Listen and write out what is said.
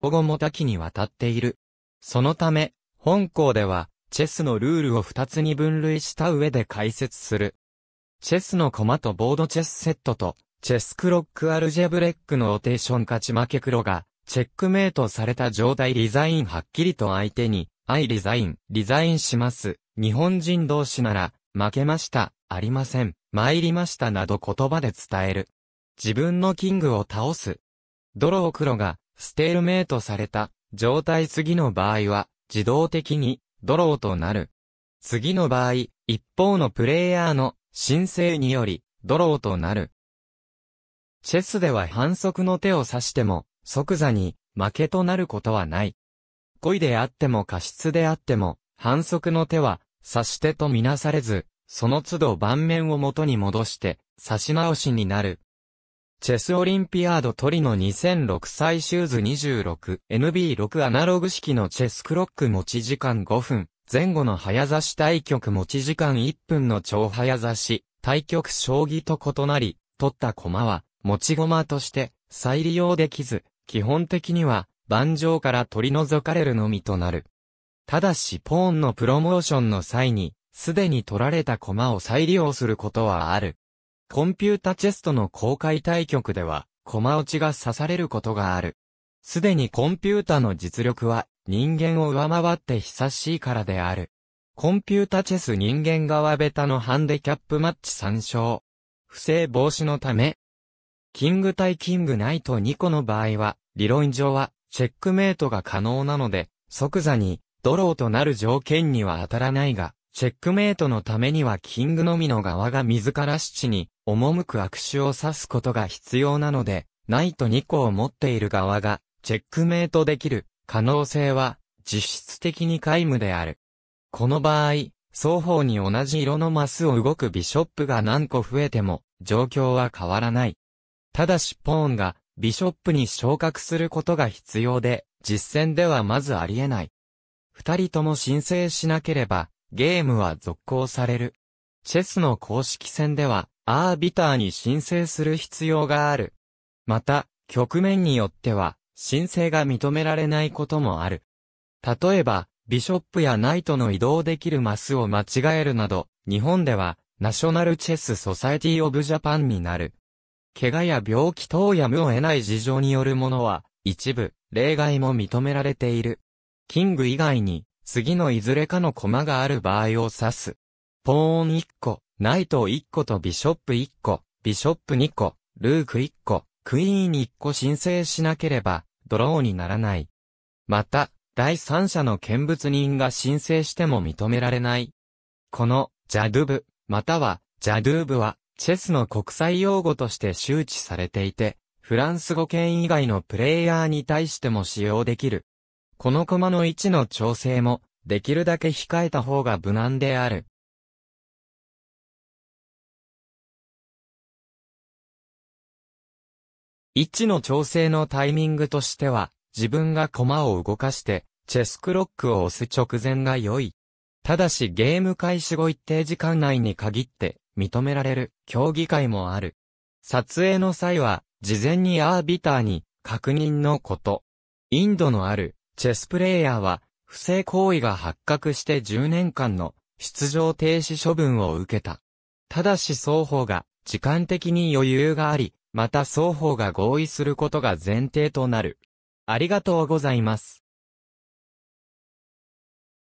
保護も多岐にわたっている。そのため、本校では、チェスのルールを二つに分類した上で解説する。チェスの駒とボードチェスセットと、チェスクロックアルジェブレックのーテーション勝ち負け黒が、チェックメイトされた状態リザインはっきりと相手に、アイリザイン、リザインします。日本人同士なら、負けました、ありません、参りましたなど言葉で伝える。自分のキングを倒す。ドロー黒が、ステールメイトされた状態次の場合は、自動的にドローとなる。次の場合、一方のプレイヤーの申請により、ドローとなる。チェスでは反則の手を指しても、即座に負けとなることはない。故意であっても過失であっても、反則の手は指し手とみなされず、その都度盤面を元に戻して、指し直しになる。チェスオリンピアードトリノ2006最終図 26NB6 アナログ式のチェスクロック持ち時間5分、前後の早指し対局持ち時間1分の超早指し、対局将棋と異なり、取った駒は持ち駒として再利用できず、基本的には盤上から取り除かれるのみとなる。ただしポーンのプロモーションの際に、すでに取られた駒を再利用することはある。コンピュータチェストの公開対局では、駒落ちが刺されることがある。すでにコンピュータの実力は人間を上回って久しいからである。コンピュータチェス人間側ベタのハンデキャップマッチ参照。不正防止のため、キング対キングナイト2個の場合は、理論上はチェックメイトが可能なので、即座にドローとなる条件には当たらないが、チェックメイトのためにはキングのみの側が自ら七に赴く握手を指すことが必要なので、ナイト2個を持っている側が、チェックメイトできる可能性は、実質的に皆無である。この場合、双方に同じ色のマスを動くビショップが何個増えても、状況は変わらない。ただしポーンが、ビショップに昇格することが必要で、実戦ではまずありえない。二人とも申請しなければ、ゲームは続行される。チェスの公式戦では、アービターに申請する必要がある。また、局面によっては、申請が認められないこともある。例えば、ビショップやナイトの移動できるマスを間違えるなど、日本では、ナショナルチェスソサエティオブジャパンになる。怪我や病気等や無を得ない事情によるものは、一部、例外も認められている。キング以外に、次のいずれかの駒がある場合を指す。ポーン1個、ナイト1個とビショップ1個、ビショップ2個、ルーク1個、クイーン1個申請しなければ、ドローにならない。また、第三者の見物人が申請しても認められない。この、ジャドゥブ、または、ジャドゥーブは、チェスの国際用語として周知されていて、フランス語圏以外のプレイヤーに対しても使用できる。この駒の位置の調整も、できるだけ控えた方が無難である。位置の調整のタイミングとしては、自分が駒を動かして、チェスクロックを押す直前が良い。ただしゲーム開始後一定時間内に限って認められる競技会もある。撮影の際は事前にアービターに確認のこと。インドのあるチェスプレイヤーは不正行為が発覚して10年間の出場停止処分を受けた。ただし双方が時間的に余裕があり、また双方が合意することが前提となる。ありがとうございます。